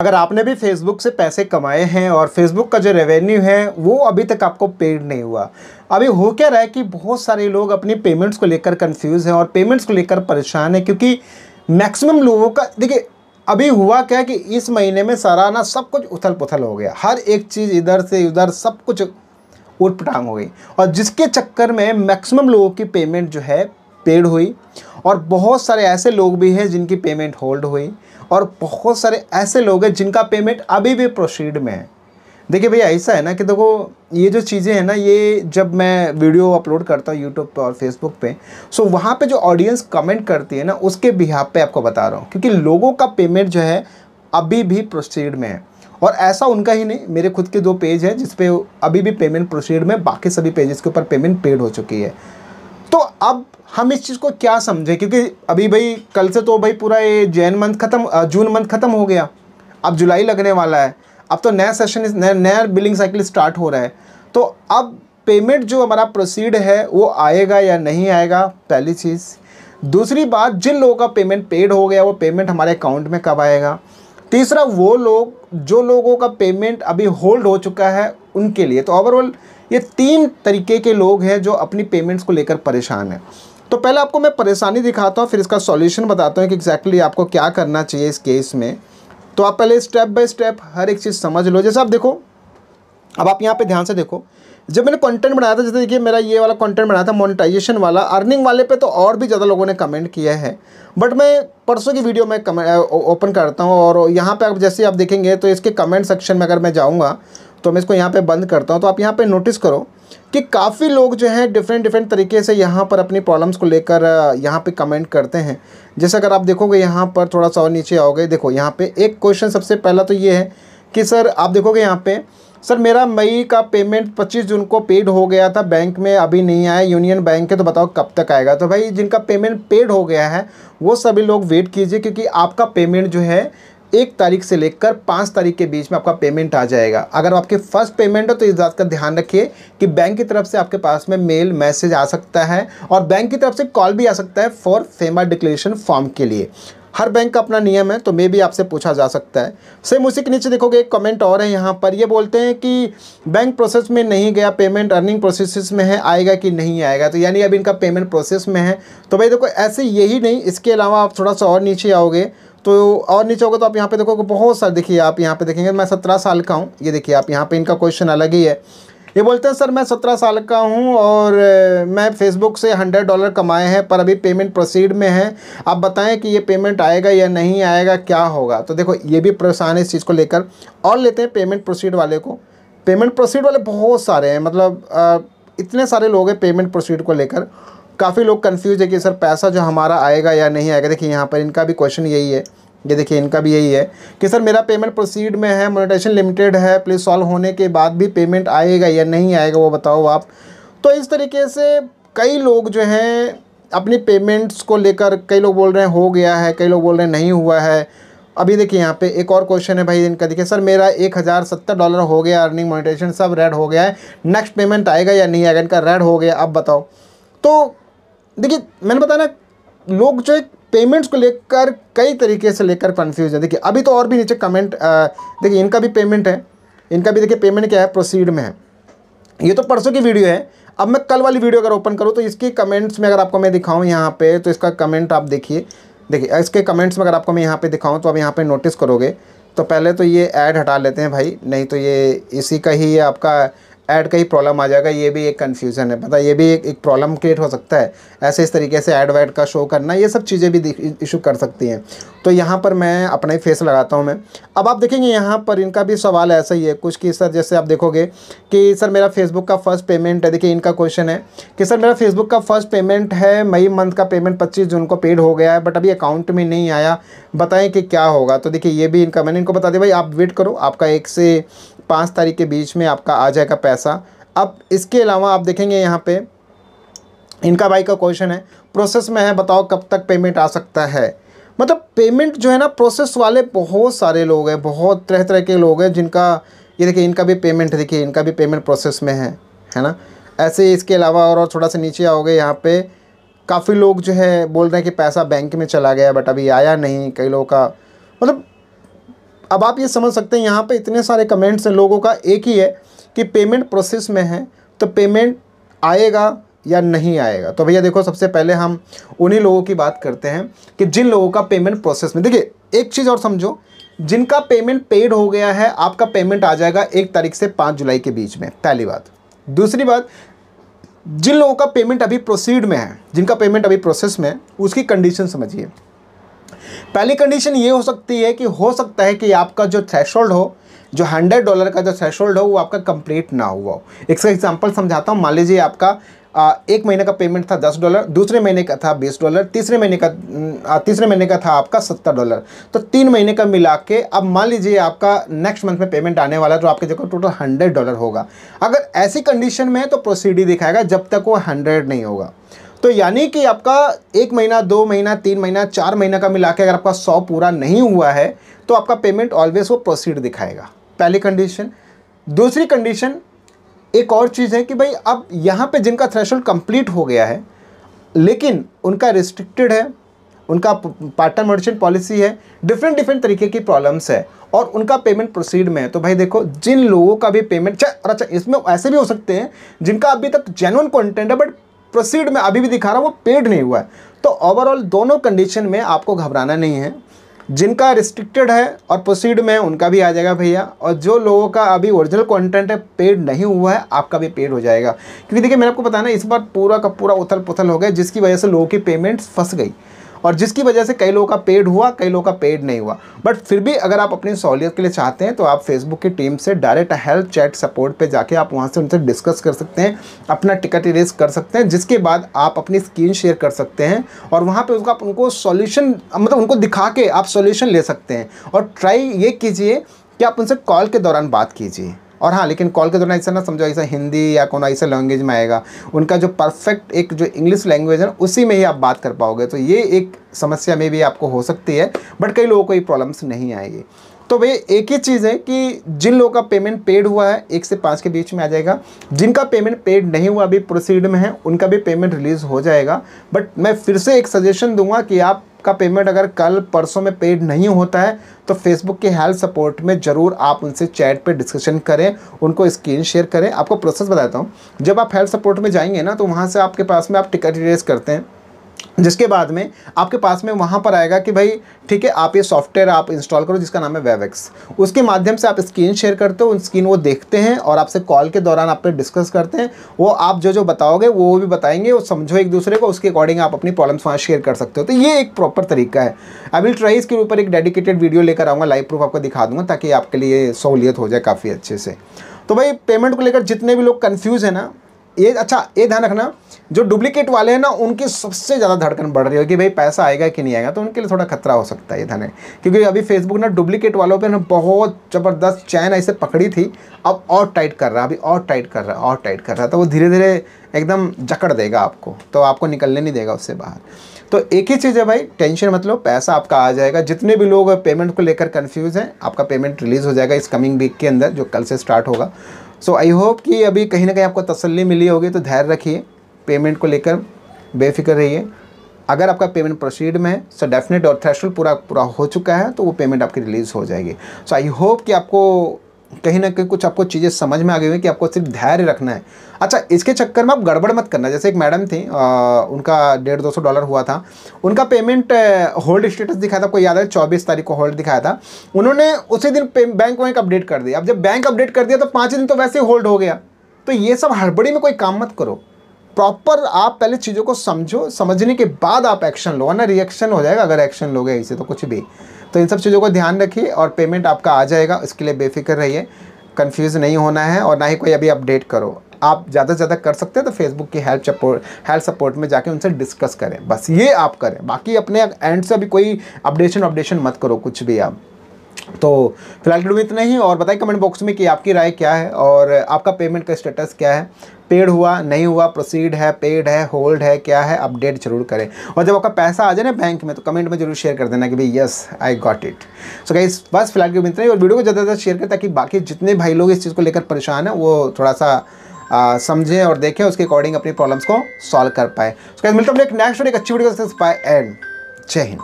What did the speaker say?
अगर आपने भी फेसबुक से पैसे कमाए हैं और फेसबुक का जो रेवेन्यू है वो अभी तक आपको पेड नहीं हुआ अभी हो क्या रहा है कि बहुत सारे लोग अपनी पेमेंट्स को लेकर कंफ्यूज हैं और पेमेंट्स को लेकर परेशान है क्योंकि मैक्सिमम लोगों का देखिए अभी हुआ क्या कि इस महीने में सराहना सब कुछ उथल पुथल हो गया हर एक चीज़ इधर से उधर सब कुछ उठ पटांग हो गई और जिसके चक्कर में मैक्सिमम लोगों की पेमेंट जो है पेड हुई और बहुत सारे ऐसे लोग भी हैं जिनकी पेमेंट होल्ड हुई और बहुत सारे ऐसे लोग हैं जिनका पेमेंट अभी भी प्रोसीड में है देखिए भैया ऐसा है ना कि देखो ये जो चीज़ें हैं ना ये जब मैं वीडियो अपलोड करता हूँ यूट्यूब पर और फेसबुक पे सो वहाँ पे जो ऑडियंस कमेंट करती है ना उसके बिहाब पे आपको बता रहा हूँ क्योंकि लोगों का पेमेंट जो है अभी भी प्रोसीड में है और ऐसा उनका ही नहीं मेरे खुद के दो पेज हैं जिसपे अभी भी पेमेंट प्रोसीड में बाकी सभी पेजेस के ऊपर पेमेंट पेड हो चुकी है तो अब हम इस चीज़ को क्या समझें क्योंकि अभी भाई कल से तो भाई पूरा ये जैन मंथ खत्म जून मंथ खत्म हो गया अब जुलाई लगने वाला है अब तो नया सेशन नया नया बिलिंग साइकिल स्टार्ट हो रहा है तो अब पेमेंट जो हमारा प्रोसीड है वो आएगा या नहीं आएगा पहली चीज़ दूसरी बात जिन लोगों का पेमेंट पेड हो गया वो पेमेंट हमारे अकाउंट में कब आएगा तीसरा वो लोग जो लोगों का पेमेंट अभी होल्ड हो चुका है उनके लिए तो ओवरऑल ये तीन तरीके के लोग हैं जो अपनी पेमेंट्स को लेकर परेशान हैं तो पहले आपको मैं परेशानी दिखाता हूँ फिर इसका सॉल्यूशन बताता हूँ कि एग्जैक्टली exactly आपको क्या करना चाहिए इस केस में तो आप पहले स्टेप बाय स्टेप हर एक चीज़ समझ लो जैसे आप देखो अब आप यहाँ पे ध्यान से देखो जब मैंने कंटेंट बनाया था जैसे देखिए मेरा ये वाला कंटेंट बनाया था मोनिटाइजेशन वाला अर्निंग वाले पे तो और भी ज़्यादा लोगों ने कमेंट किया है बट मैं परसों की वीडियो में ओपन करता हूँ और यहाँ पे आप जैसे आप देखेंगे तो इसके कमेंट सेक्शन में अगर मैं जाऊँगा तो मैं इसको यहाँ पे बंद करता हूँ तो आप यहाँ पे नोटिस करो कि काफ़ी लोग जो हैं डिफरेंट डिफरेंट तरीके से यहाँ पर अपनी प्रॉब्लम्स को लेकर यहाँ पे कमेंट करते हैं जैसे अगर आप देखोगे यहाँ पर थोड़ा सा और नीचे आओगे देखो यहाँ पे एक क्वेश्चन सबसे पहला तो ये है कि सर आप देखोगे यहाँ पे सर मेरा मई का पेमेंट 25 जून को पेड हो गया था बैंक में अभी नहीं आया यूनियन बैंक है तो बताओ कब तक आएगा तो भाई जिनका पेमेंट पेड हो गया है वो सभी लोग वेट कीजिए क्योंकि आपका पेमेंट जो है एक तारीख से लेकर पाँच तारीख के बीच में आपका पेमेंट आ जाएगा अगर आपके फर्स्ट पेमेंट हो तो इस बात का ध्यान रखिए कि बैंक की तरफ से आपके पास में मेल मैसेज आ सकता है और बैंक की तरफ से कॉल भी आ सकता है फॉर फेमा डिक्लेरेशन फॉर्म के लिए हर बैंक का अपना नियम है तो मे भी आपसे पूछा जा सकता है सेम उसी के नीचे देखोगे एक कमेंट और है यहाँ पर ये बोलते हैं कि बैंक प्रोसेस में नहीं गया पेमेंट अर्निंग प्रोसेस में है आएगा कि नहीं आएगा तो यानी अब इनका पेमेंट प्रोसेस में है तो भाई देखो ऐसे यही नहीं इसके अलावा आप थोड़ा सा और नीचे आओगे तो और नीचे होगा तो आप यहाँ पे देखोगे बहुत सारे देखिए आप यहाँ पे देखेंगे मैं सत्रह साल का हूँ ये देखिए आप यहाँ पे इनका क्वेश्चन अलग ही है ये बोलते हैं सर मैं सत्रह साल का हूँ और मैं फेसबुक से हंड्रेड डॉलर कमाए हैं पर अभी पेमेंट प्रोसीड में है आप बताएं कि ये पेमेंट आएगा या नहीं आएगा क्या होगा तो देखो ये भी परेशान है इस चीज़ को लेकर और लेते हैं पेमेंट प्रोसीड वाले को पेमेंट प्रोसीड वाले बहुत सारे हैं मतलब इतने सारे लोग हैं पेमेंट प्रोसीड को लेकर काफ़ी लोग कन्फ्यूज है कि सर पैसा जो हमारा आएगा या नहीं आएगा देखिए यहाँ पर इनका भी क्वेश्चन यही है ये देखिए इनका भी यही है कि सर मेरा पेमेंट प्रोसीड में है मोनिटेशन लिमिटेड है प्लीज़ सॉल्व होने के बाद भी पेमेंट आएगा या नहीं आएगा वो बताओ आप तो इस तरीके से कई लोग जो हैं अपनी पेमेंट्स को लेकर कई लोग बोल रहे हैं हो गया है कई लोग बोल रहे हैं नहीं हुआ है अभी देखिए यहाँ पे एक और क्वेश्चन है भाई इनका देखिए सर मेरा एक हज़ार सत्तर डॉलर हो गया अर्निंग मोनिटेशन सब रेड हो गया है नेक्स्ट पेमेंट आएगा या नहीं आएगा इनका रेड हो गया अब बताओ तो देखिए मैंने बताया ना लोग जो है पेमेंट्स को लेकर कई तरीके से लेकर कन्फ्यूज है देखिए अभी तो और भी नीचे कमेंट देखिए इनका भी पेमेंट है इनका भी देखिए पेमेंट क्या है प्रोसीड में है ये तो परसों की वीडियो है अब मैं कल वाली वीडियो अगर ओपन करूँ तो इसके कमेंट्स में अगर आपको मैं दिखाऊँ यहाँ पे तो इसका कमेंट आप देखिए देखिए इसके कमेंट्स में अगर आपको मैं यहाँ पे दिखाऊँ तो आप यहाँ पे नोटिस करोगे तो पहले तो ये ऐड हटा लेते हैं भाई नहीं तो ये इसी का ही आपका ऐड का ही प्रॉब्लम आ जाएगा ये भी एक कन्फ्यूज़न है पता ये भी एक एक प्रॉब्लम क्रिएट हो सकता है ऐसे इस तरीके से ऐड वैड का शो करना ये सब चीज़ें भी इशू कर सकती हैं तो यहाँ पर मैं अपना ही फेस लगाता हूँ मैं अब आप देखेंगे यहाँ पर इनका भी सवाल ऐसा ही है कुछ कि सर जैसे आप देखोगे कि सर मेरा फेसबुक का फर्स्ट पेमेंट है देखिए इनका क्वेश्चन है कि सर मेरा फेसबुक का फर्स्ट पेमेंट है मई मंथ का पेमेंट पच्चीस जून को पेड हो गया है बट अभी अकाउंट में नहीं आया बताएँ कि क्या होगा तो देखिए ये भी इनका मैंने इनको बता दिया भाई आप वेट करो आपका एक से पाँच तारीख के बीच में आपका आ जाएगा पैसा पैसा अब इसके अलावा आप देखेंगे यहाँ पे इनका भाई का क्वेश्चन है प्रोसेस में है बताओ कब तक पेमेंट आ सकता है मतलब पेमेंट जो है ना प्रोसेस वाले बहुत सारे लोग हैं बहुत तरह तरह के लोग हैं जिनका ये देखिए इनका भी पेमेंट देखिए इनका भी पेमेंट प्रोसेस में है है ना ऐसे इसके अलावा और और थोड़ा सा नीचे आओगे यहाँ पे काफ़ी लोग जो है बोल रहे हैं कि पैसा बैंक में चला गया बट अभी आया नहीं कई लोगों का मतलब अब आप ये समझ सकते हैं यहाँ पे इतने सारे कमेंट्स हैं लोगों का एक ही है कि पेमेंट प्रोसेस में है तो पेमेंट आएगा या नहीं आएगा तो भैया देखो सबसे पहले हम उन्हीं लोगों की बात करते हैं कि जिन लोगों का पेमेंट प्रोसेस में देखिए एक चीज़ और समझो जिनका पेमेंट पेड हो गया है आपका पेमेंट आ जाएगा एक तारीख से पाँच जुलाई के बीच में पहली बात दूसरी बात जिन लोगों का पेमेंट अभी प्रोसीड में है जिनका पेमेंट अभी प्रोसेस में है उसकी कंडीशन समझिए पहली कंडीशन ये हो सकती है कि हो सकता है कि आपका जो थ्रेशोल्ड हो जो हंड्रेड डॉलर का जो थ्रेश हो वो आपका कंप्लीट ना हुआ हो इसका एग्जाम्पल समझाता हूँ मान लीजिए आपका आ, एक महीने का पेमेंट था दस डॉलर दूसरे महीने का था बीस डॉलर तीसरे महीने का तीसरे महीने का था आपका सत्तर डॉलर तो तीन महीने का मिला के अब मान लीजिए आपका नेक्स्ट मंथ में पेमेंट आने वाला तो आपके जगह टोटल हंड्रेड डॉलर होगा अगर ऐसी कंडीशन में है तो प्रोसीडी दिखाएगा जब तक वो हंड्रेड नहीं होगा तो यानी कि आपका एक महीना दो महीना तीन महीना चार महीना का मिला के अगर आपका सौ पूरा नहीं हुआ है तो आपका पेमेंट ऑलवेज वो प्रोसीड दिखाएगा पहली कंडीशन दूसरी कंडीशन एक और चीज़ है कि भाई अब यहाँ पे जिनका थ्रेशोल्ड कंप्लीट हो गया है लेकिन उनका रिस्ट्रिक्टेड है उनका पार्ट टाइम मेडिसिन पॉलिसी है डिफरेंट डिफरेंट तरीके की प्रॉब्लम्स है और उनका पेमेंट प्रोसीड में है तो भाई देखो जिन लोगों का भी पेमेंट और अच्छा इसमें ऐसे भी हो सकते हैं जिनका अभी तक जेनुअन कॉन्टेंट है बट प्रोसीड में अभी भी दिखा रहा हूँ वो पेड नहीं हुआ है तो ओवरऑल दोनों कंडीशन में आपको घबराना नहीं है जिनका रिस्ट्रिक्टेड है और प्रोसीड में उनका भी आ जाएगा भैया और जो लोगों का अभी ओरिजिनल कंटेंट है पेड नहीं हुआ है आपका भी पेड हो जाएगा क्योंकि देखिए मैंने आपको बताया ना इस बार पूरा का पूरा उथल पुथल हो गया जिसकी वजह से लोगों की पेमेंट्स फंस गई और जिसकी वजह से कई लोगों का पेड हुआ कई लोगों का पेड नहीं हुआ बट फिर भी अगर आप अपनी सहूलियत के लिए चाहते हैं तो आप फेसबुक की टीम से डायरेक्ट हेल्थ चैट सपोर्ट पर जाके आप वहाँ से उनसे डिस्कस कर सकते हैं अपना टिकट इरेज कर सकते हैं जिसके बाद आप अपनी स्क्रीन शेयर कर सकते हैं और वहाँ पर उसका उनको सोल्यूशन मतलब उनको दिखा के आप सोल्यूशन ले सकते हैं और ट्राई ये कीजिए कि आप उनसे कॉल के दौरान बात कीजिए और हाँ लेकिन कॉल के दौरान ऐसा ना समझो ऐसा हिंदी या कोई ऐसा लैंग्वेज में आएगा उनका जो परफेक्ट एक जो इंग्लिश लैंग्वेज है उसी में ही आप बात कर पाओगे तो ये एक समस्या में भी आपको हो सकती है बट कई लोगों को ये प्रॉब्लम्स नहीं आएगी तो भैया एक ही चीज़ है कि जिन लोगों का पेमेंट पेड हुआ है एक से पाँच के बीच में आ जाएगा जिनका पेमेंट पेड नहीं हुआ अभी प्रोसीड में है उनका भी पेमेंट रिलीज़ हो जाएगा बट मैं फिर से एक सजेशन दूंगा कि आप आपका पेमेंट अगर कल परसों में पेड नहीं होता है तो फेसबुक के हेल्प सपोर्ट में ज़रूर आप उनसे चैट पे डिस्कशन करें उनको स्क्रीन शेयर करें आपको प्रोसेस बताता हूँ जब आप हेल्प सपोर्ट में जाएंगे ना तो वहाँ से आपके पास में आप टिकट रेस करते हैं जिसके बाद में आपके पास में वहाँ पर आएगा कि भाई ठीक है आप ये सॉफ्टवेयर आप इंस्टॉल करो जिसका नाम है वेवेक्स उसके माध्यम से आप स्क्रीन शेयर करते हो उन स्क्रीन वो देखते हैं और आपसे कॉल के दौरान आप पे डिस्कस करते हैं वो आप जो जो बताओगे वो भी बताएंगे और समझो एक दूसरे को उसके अकॉर्डिंग आप अपनी प्रॉब्लम्स वहाँ शेयर कर सकते हो तो ये एक प्रॉपर तरीका है आई विल ट्राई इसके ऊपर एक डेडिकेटेड वीडियो लेकर आऊँगा लाइव प्रूफ आपको दिखा दूँगा ताकि आपके लिए सहूलियत हो जाए काफ़ी अच्छे से तो भाई पेमेंट को लेकर जितने भी लोग कन्फ्यूज़ हैं ना ये अच्छा ये ध्यान रखना जो डुप्लीकेट वाले हैं ना उनकी सबसे ज़्यादा धड़कन बढ़ रही होगी भाई पैसा आएगा कि नहीं आएगा तो उनके लिए थोड़ा खतरा हो सकता है ये ध्यान है क्योंकि अभी फेसबुक ना डुप्लीकेट वालों पर ना बहुत ज़बरदस्त चैन ऐसे पकड़ी थी अब और टाइट कर रहा है अभी और टाइट कर रहा है और टाइट कर रहा है तो वो धीरे धीरे एकदम जकड़ देगा आपको तो आपको निकलने नहीं देगा उससे बाहर तो एक ही चीज़ है भाई टेंशन मतलब पैसा आपका आ जाएगा जितने भी लोग पेमेंट को लेकर कन्फ्यूज़ हैं आपका पेमेंट रिलीज़ हो जाएगा इस कमिंग वीक के अंदर जो कल से स्टार्ट होगा सो आई होप कि अभी कहीं ना कहीं आपको तसल्ली मिली होगी तो धैर्य रखिए पेमेंट को लेकर बेफिक्र रहिए अगर आपका पेमेंट प्रोसीड में है सो डेफिनेट और थ्रेशल पूरा पूरा हो चुका है तो वो पेमेंट आपकी रिलीज़ हो जाएगी सो आई होप कि आपको कहीं ना कहीं कुछ आपको चीज़ें समझ में आ गई हुई कि आपको सिर्फ धैर्य रखना है अच्छा इसके चक्कर में आप गड़बड़ मत करना जैसे एक मैडम थी आ, उनका डेढ़ दो सौ डॉलर हुआ था उनका पेमेंट होल्ड स्टेटस दिखाया था आपको याद है चौबीस तारीख को होल्ड दिखाया था उन्होंने उसी दिन बैंक वैंक अपडेट कर दिया अब जब बैंक अपडेट कर दिया तो पाँच दिन तो वैसे ही होल्ड हो गया तो ये सब हड़बड़ी में कोई काम मत करो प्रॉपर आप पहले चीज़ों को समझो समझने के बाद आप एक्शन लो वरना रिएक्शन हो जाएगा अगर एक्शन लोगे इसे तो कुछ भी तो इन सब चीज़ों को ध्यान रखिए और पेमेंट आपका आ जाएगा इसके लिए बेफिक्र रहिए कन्फ्यूज़ नहीं होना है और ना ही कोई अभी अपडेट करो आप ज़्यादा से ज़्यादा कर सकते हैं तो फेसबुक की हेल्प सपोर्ट हेल्प सपोर्ट में जाके उनसे डिस्कस करें बस ये आप करें बाकी अपने एंड से अभी कोई अपडेशन अपडेशन मत करो कुछ भी आप तो फिलहाल वीडियो में इतना ही और बताइए कमेंट बॉक्स में कि आपकी राय क्या है और आपका पेमेंट का स्टेटस क्या है पेड हुआ नहीं हुआ प्रोसीड है पेड है होल्ड है क्या है अपडेट जरूर करें और जब आपका पैसा आ जाए ना बैंक में तो कमेंट में जरूर शेयर कर देना कि भाई yes I got it so guys बस फिलहाल के इतना ही और वीडियो को ज़्यादा से ज़्यादा शेयर करें ताकि बाकी जितने भाई लोग इस चीज़ को लेकर परेशान हैं वो थोड़ा सा समझें और देखें उसके अकॉर्डिंग अपनी प्रॉब्लम्स को सॉल्व कर पाए सो गाइस मिलते हैं एक नेक्स्ट और एक अच्छी वीडियो से एंड जय हिंद